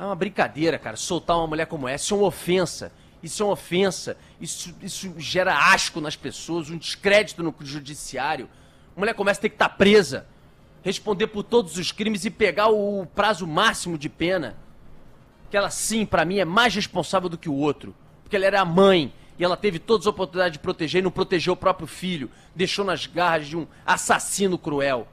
É uma brincadeira, cara. Soltar uma mulher como essa é uma ofensa. Isso é uma ofensa. Isso, isso gera asco nas pessoas, um descrédito no judiciário. A mulher começa a ter que estar tá presa, responder por todos os crimes e pegar o prazo máximo de pena. Que ela sim, para mim, é mais responsável do que o outro. Porque ela era a mãe e ela teve todas as oportunidades de proteger e não protegeu o próprio filho. Deixou nas garras de um assassino cruel.